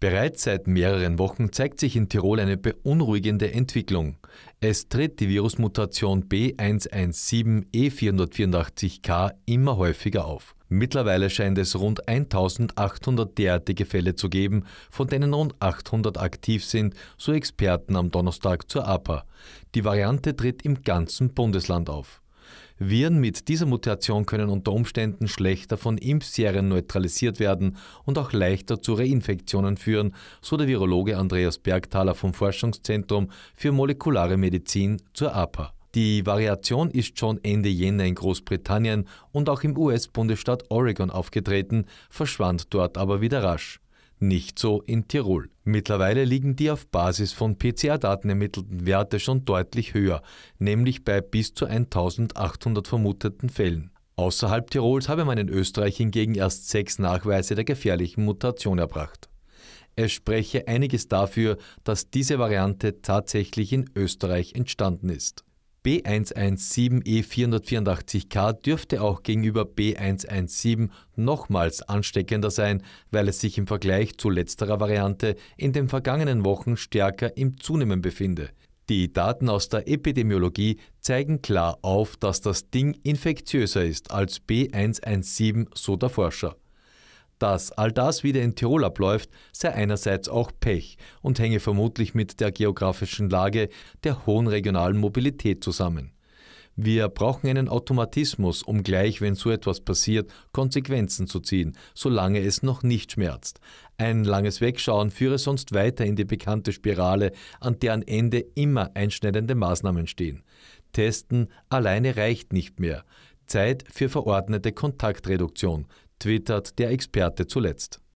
Bereits seit mehreren Wochen zeigt sich in Tirol eine beunruhigende Entwicklung. Es tritt die Virusmutation B117E484K e immer häufiger auf. Mittlerweile scheint es rund 1800 derartige Fälle zu geben, von denen rund 800 aktiv sind, so Experten am Donnerstag zur APA. Die Variante tritt im ganzen Bundesland auf. Viren mit dieser Mutation können unter Umständen schlechter von Impfserien neutralisiert werden und auch leichter zu Reinfektionen führen, so der Virologe Andreas Bergthaler vom Forschungszentrum für molekulare Medizin zur APA. Die Variation ist schon Ende Jänner in Großbritannien und auch im US-Bundesstaat Oregon aufgetreten, verschwand dort aber wieder rasch nicht so in Tirol. Mittlerweile liegen die auf Basis von PCR-Daten ermittelten Werte schon deutlich höher, nämlich bei bis zu 1800 vermuteten Fällen. Außerhalb Tirols habe man in Österreich hingegen erst sechs Nachweise der gefährlichen Mutation erbracht. Es spreche einiges dafür, dass diese Variante tatsächlich in Österreich entstanden ist. B117E484K e dürfte auch gegenüber B117 nochmals ansteckender sein, weil es sich im Vergleich zu letzterer Variante in den vergangenen Wochen stärker im Zunehmen befinde. Die Daten aus der Epidemiologie zeigen klar auf, dass das Ding infektiöser ist als B117, so der Forscher. Dass all das wieder in Tirol abläuft, sei einerseits auch Pech und hänge vermutlich mit der geografischen Lage der hohen regionalen Mobilität zusammen. Wir brauchen einen Automatismus, um gleich, wenn so etwas passiert, Konsequenzen zu ziehen, solange es noch nicht schmerzt. Ein langes Wegschauen führe sonst weiter in die bekannte Spirale, an deren Ende immer einschneidende Maßnahmen stehen. Testen alleine reicht nicht mehr. Zeit für verordnete Kontaktreduktion, twittert der Experte zuletzt.